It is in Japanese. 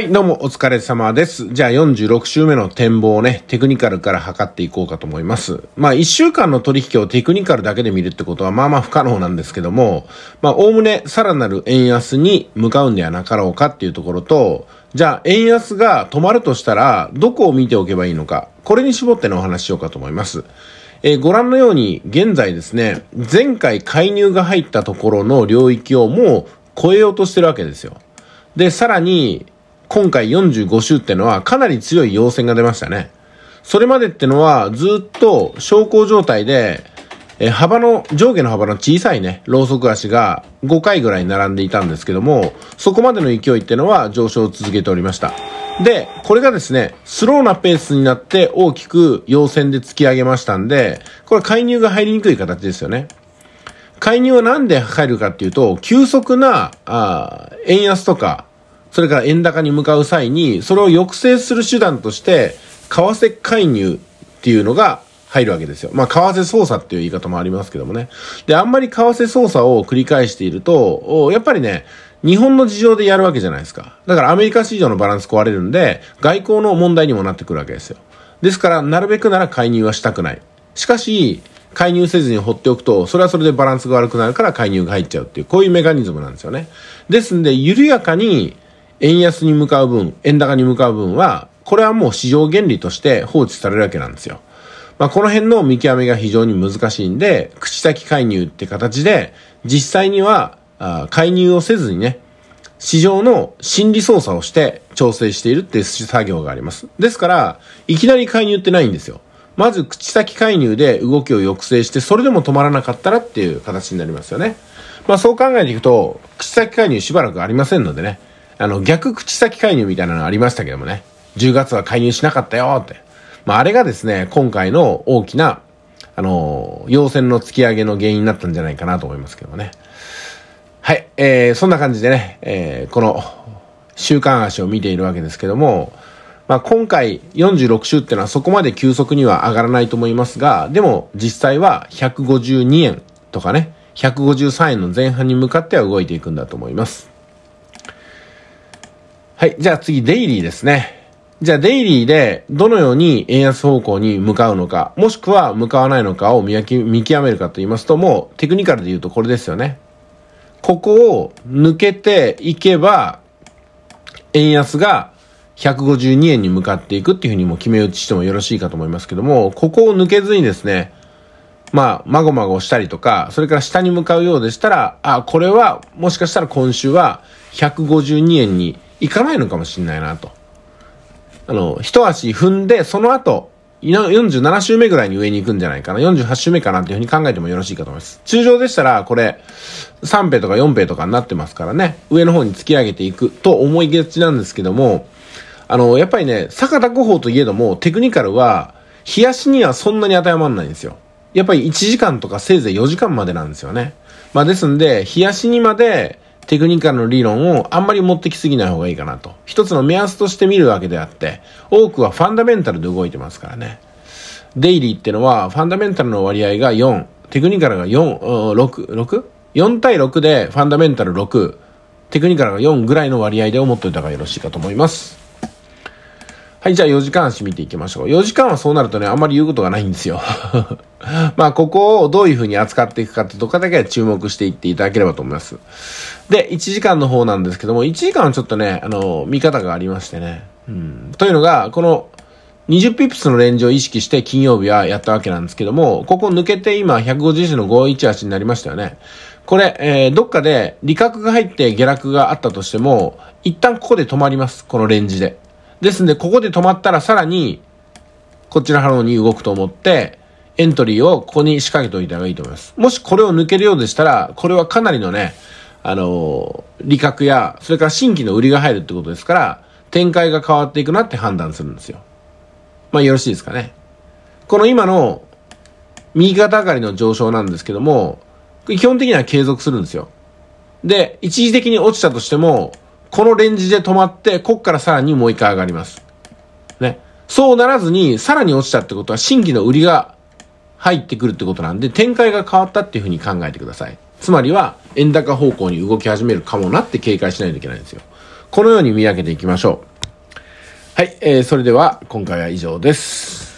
はい、どうもお疲れ様です。じゃあ46週目の展望をね、テクニカルから測っていこうかと思います。まあ1週間の取引をテクニカルだけで見るってことはまあまあ不可能なんですけども、まあおおむねさらなる円安に向かうんではなかろうかっていうところと、じゃあ円安が止まるとしたらどこを見ておけばいいのか、これに絞ってのお話しようかと思います。えー、ご覧のように現在ですね、前回介入が入ったところの領域をもう超えようとしてるわけですよ。で、さらに、今回45週ってのはかなり強い陽線が出ましたね。それまでってのはずっと昇降状態で、え幅の、上下の幅の小さいね、ローソク足が5回ぐらい並んでいたんですけども、そこまでの勢いってのは上昇を続けておりました。で、これがですね、スローなペースになって大きく陽線で突き上げましたんで、これ介入が入りにくい形ですよね。介入はなんで入るかっていうと、急速な、あ円安とか、それから円高に向かう際に、それを抑制する手段として、為替介入っていうのが入るわけですよ。まあ、為替操作っていう言い方もありますけどもね。で、あんまり為替操作を繰り返していると、やっぱりね、日本の事情でやるわけじゃないですか。だからアメリカ市場のバランス壊れるんで、外交の問題にもなってくるわけですよ。ですから、なるべくなら介入はしたくない。しかし、介入せずに放っておくと、それはそれでバランスが悪くなるから介入が入っちゃうっていう、こういうメカニズムなんですよね。ですんで、緩やかに円安に向かう分、円高に向かう分は、これはもう市場原理として放置されるわけなんですよ。まあ、この辺の見極めが非常に難しいんで、口先介入って形で、実際には、あ介入をせずにね、市場の心理操作をして調整しているっていう作業があります。ですから、いきなり介入ってないんですよ。まず口先介入で動きを抑制して、それでも止まらなかったらっていう形になりますよね。まあそう考えていくと、口先介入しばらくありませんのでね。あの、逆口先介入みたいなのありましたけどもね。10月は介入しなかったよって。まあ、あれがですね、今回の大きな、あの、要線の突き上げの原因になったんじゃないかなと思いますけどね。はい、えー、そんな感じでね、えー、この、週刊足を見ているわけですけども、まあ、今回46週ってのはそこまで急速には上がらないと思いますが、でも実際は152円とかね、153円の前半に向かっては動いていくんだと思います。はい。じゃあ次、デイリーですね。じゃあ、デイリーでどのように円安方向に向かうのか、もしくは向かわないのかを見極めるかと言いますと、もうテクニカルで言うとこれですよね。ここを抜けていけば、円安が152円に向かっていくっていうふうにも決め打ちしてもよろしいかと思いますけども、ここを抜けずにですね、まあ、まごまごしたりとか、それから下に向かうようでしたら、あ、これはもしかしたら今週は152円に行かないのかもしんないなと。あの、一足踏んで、その後、47週目ぐらいに上に行くんじゃないかな。48週目かなっていうふうに考えてもよろしいかと思います。通常でしたら、これ、3平とか4平とかになってますからね、上の方に突き上げていくと思いがちなんですけども、あの、やっぱりね、坂田五法といえども、テクニカルは、冷やしにはそんなに当てはまんないんですよ。やっぱり1時間とかせいぜい4時間までなんですよね。まあですんで、冷やしにまでテクニカルの理論をあんまり持ってきすぎない方がいいかなと。一つの目安として見るわけであって、多くはファンダメンタルで動いてますからね。デイリーってのは、ファンダメンタルの割合が4、テクニカルが4、6、6? 4対6でファンダメンタル6、テクニカルが4ぐらいの割合で思っといた方がよろしいかと思います。はい、じゃあ4時間足見ていきましょう。4時間はそうなるとね、あんまり言うことがないんですよ。まあ、ここをどういうふうに扱っていくかってとこだけは注目していっていただければと思います。で、1時間の方なんですけども、1時間はちょっとね、あの、見方がありましてね。うん。というのが、この、20ピップスのレンジを意識して金曜日はやったわけなんですけども、ここ抜けて今150の518になりましたよね。これ、えー、どっかで利確が入って下落があったとしても、一旦ここで止まります。このレンジで。ですんで、ここで止まったらさらに、こっちのハローに動くと思って、エントリーをここに仕掛けておいた方がいいと思います。もしこれを抜けるようでしたら、これはかなりのね、あのー、利確や、それから新規の売りが入るってことですから、展開が変わっていくなって判断するんですよ。まあよろしいですかね。この今の右肩上がりの上昇なんですけども、基本的には継続するんですよ。で、一時的に落ちたとしても、このレンジで止まって、こっからさらにもう一回上がります。ね。そうならずに、さらに落ちたってことは、新規の売りが入ってくるってことなんで、展開が変わったっていうふうに考えてください。つまりは、円高方向に動き始めるかもなって警戒しないといけないんですよ。このように見分けていきましょう。はい、えー、それでは今回は以上です。